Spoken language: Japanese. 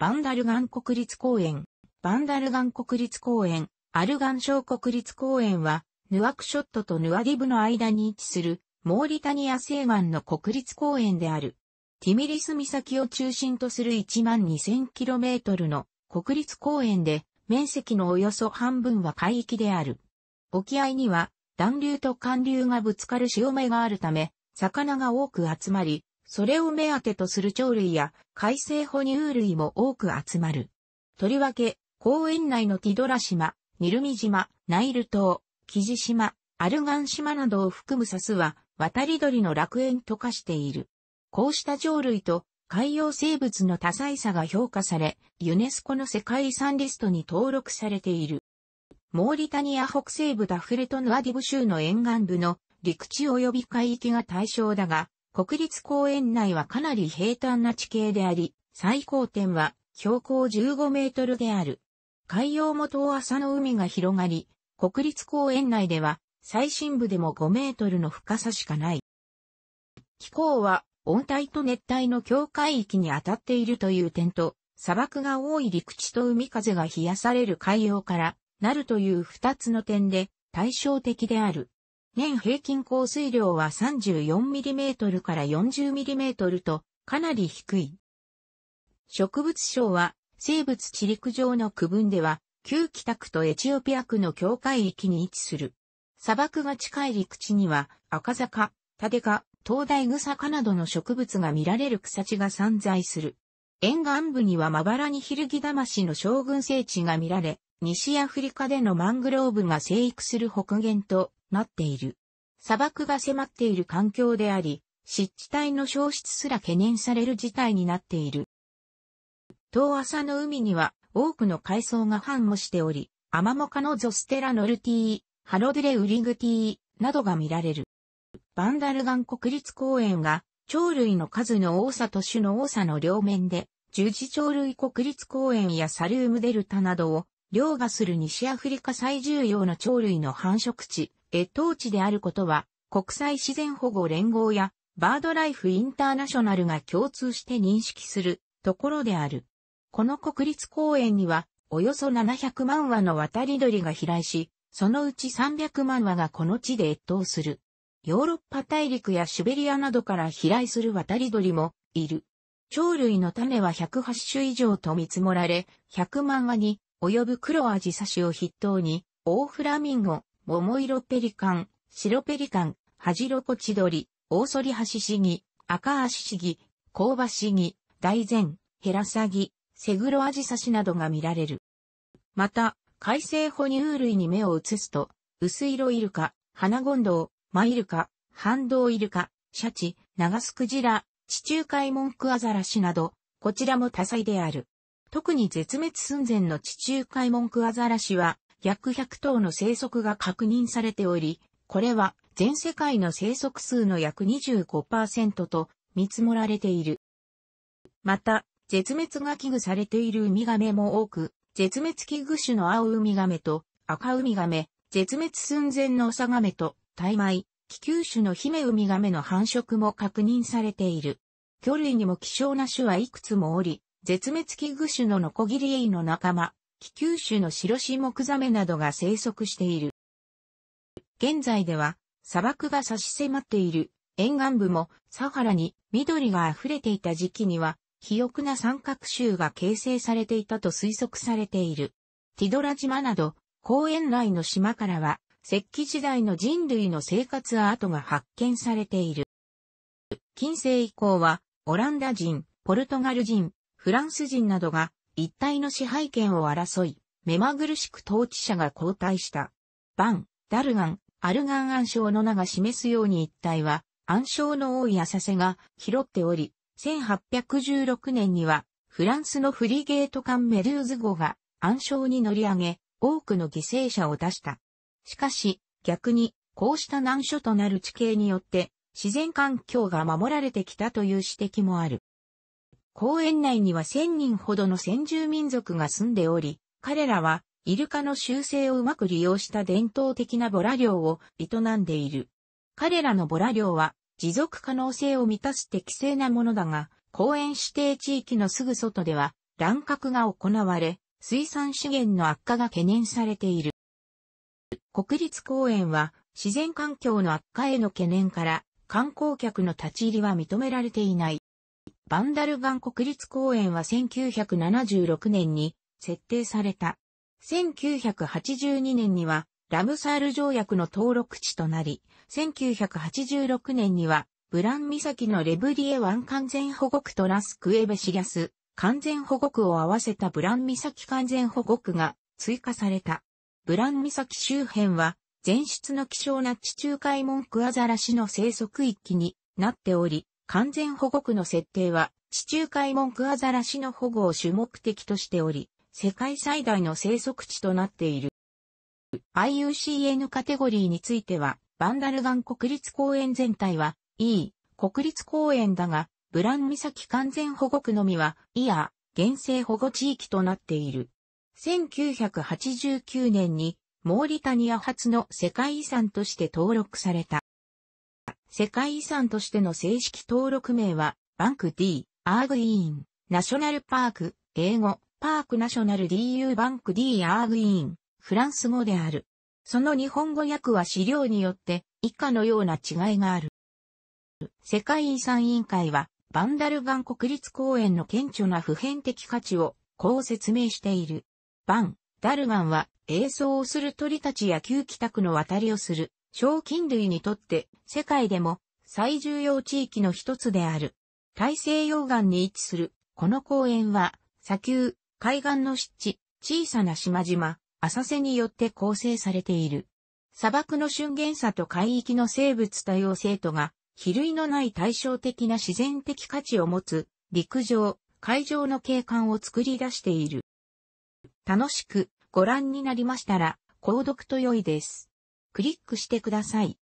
バンダルガン国立公園。バンダルガン国立公園、アルガン小国立公園は、ヌアクショットとヌアディブの間に位置する、モーリタニア西岸の国立公園である。ティミリス岬を中心とする 12,000km の国立公園で、面積のおよそ半分は海域である。沖合には、暖流と寒流がぶつかる潮目があるため、魚が多く集まり、それを目当てとする鳥類や海生哺乳類も多く集まる。とりわけ、公園内のティドラ島、ニルミ島、ナイル島、キジ島、アルガン島などを含むサスは渡り鳥の楽園と化している。こうした鳥類と海洋生物の多彩さが評価され、ユネスコの世界遺産リストに登録されている。モーリタニア北西部ダフレトヌアディブ州の沿岸部の陸地及び海域が対象だが、国立公園内はかなり平坦な地形であり、最高点は標高15メートルである。海洋元浅の海が広がり、国立公園内では最深部でも5メートルの深さしかない。気候は温帯と熱帯の境界域に当たっているという点と、砂漠が多い陸地と海風が冷やされる海洋からなるという二つの点で対照的である。年平均降水量は 34mm から 40mm とかなり低い。植物省は生物地陸上の区分では旧北区とエチオピア区の境界域に位置する。砂漠が近い陸地には赤坂、タデカ、東大草科などの植物が見られる草地が散在する。沿岸部にはまばらにヒルギシの将軍聖地が見られ、西アフリカでのマングローブが生育する北限となっている。砂漠が迫っている環境であり、湿地帯の消失すら懸念される事態になっている。遠浅の海には多くの海藻が繁茂しており、アマモカのゾステラノルティー、ハロデレウリグティーなどが見られる。バンダルガン国立公園が鳥類の数の多さと種の多さの両面で、十字鳥類国立公園やサルームデルタなどを、凌駕する西アフリカ最重要の鳥類の繁殖地、越冬地であることは、国際自然保護連合やバードライフインターナショナルが共通して認識するところである。この国立公園には、およそ700万羽の渡り鳥が飛来し、そのうち300万羽がこの地で越冬する。ヨーロッパ大陸やシベリアなどから飛来する渡り鳥もいる。鳥類の種は108種以上と見積もられ、100万羽に及ぶ黒アジサシを筆頭に、オオフラミンゴ、桃色ペリカン、白ペリカン、ハジロコチドリ、オオソリハシシギ、アカアシシギ、コウバシギ、大前、ヘラサギ、セグロアジサシなどが見られる。また、海生哺乳類に目を移すと、薄色イルカ、花ゴンドウ、マイルカ、ハンドウイルカ、シャチ、ナガスクジラ、地中海モンクアザラシなど、こちらも多彩である。特に絶滅寸前の地中海モンクアザラシは、約100頭の生息が確認されており、これは全世界の生息数の約25%と見積もられている。また、絶滅が危惧されているウミガメも多く、絶滅危惧種の青ウミガメと赤ウミガメ、絶滅寸前のオサガメと、大米、気球種のヒメウミガメの繁殖も確認されている。魚類にも希少な種はいくつもおり、絶滅危惧種のノコギリエイの仲間、気球種の白シモクザメなどが生息している。現在では砂漠が差し迫っている沿岸部もサハラに緑が溢れていた時期には肥沃な三角州が形成されていたと推測されている。ティドラ島など公園内の島からは石器時代の人類の生活アートが発見されている。近世以降はオランダ人、ポルトガル人、フランス人などが一帯の支配権を争い、目まぐるしく統治者が交代した。バン、ダルガン、アルガン暗礁の名が示すように一帯は、暗礁の多い浅瀬が拾っており、1816年には、フランスのフリゲート艦メルーズ号が暗礁に乗り上げ、多くの犠牲者を出した。しかし、逆に、こうした難所となる地形によって、自然環境が守られてきたという指摘もある。公園内には1000人ほどの先住民族が住んでおり、彼らはイルカの習性をうまく利用した伝統的なボラ漁を営んでいる。彼らのボラ漁は持続可能性を満たす適正なものだが、公園指定地域のすぐ外では乱獲が行われ、水産資源の悪化が懸念されている。国立公園は自然環境の悪化への懸念から観光客の立ち入りは認められていない。バンダルガン国立公園は1976年に設定された。1982年にはラムサール条約の登録地となり、1986年にはブラン岬のレブリエ湾完全保護区とラスクエベシリャス完全保護区を合わせたブラン岬完全保護区が追加された。ブラン岬周辺は前出の希少な地中海文句アザラシの生息域になっており、完全保護区の設定は、地中海文句アザラシの保護を主目的としており、世界最大の生息地となっている。IUCN カテゴリーについては、バンダルガン国立公園全体は E、国立公園だが、ブラン岬完全保護区のみは、イア、厳正保護地域となっている。1989年に、モーリタニア初の世界遺産として登録された。世界遺産としての正式登録名は、バンク D、アーグイーン、ナショナルパーク、英語、パークナショナル DU バンク D アーグイーン、フランス語である。その日本語訳は資料によって以下のような違いがある。世界遺産委員会は、バンダルガン国立公園の顕著な普遍的価値を、こう説明している。バン、ダルガンは、映像をする鳥たちや旧帰宅の渡りをする賞金類にとって世界でも最重要地域の一つである。大西洋岸に位置する、この公園は、砂丘、海岸の湿地、小さな島々、浅瀬によって構成されている。砂漠の瞬間さと海域の生物多様性とが、比類のない対照的な自然的価値を持つ、陸上、海上の景観を作り出している。楽しくご覧になりましたら、購読と良いです。クリックしてください。